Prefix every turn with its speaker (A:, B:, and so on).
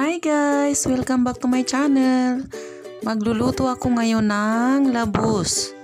A: Hi guys! Welcome back to my channel! Magluluto ako ngayon ng Labus.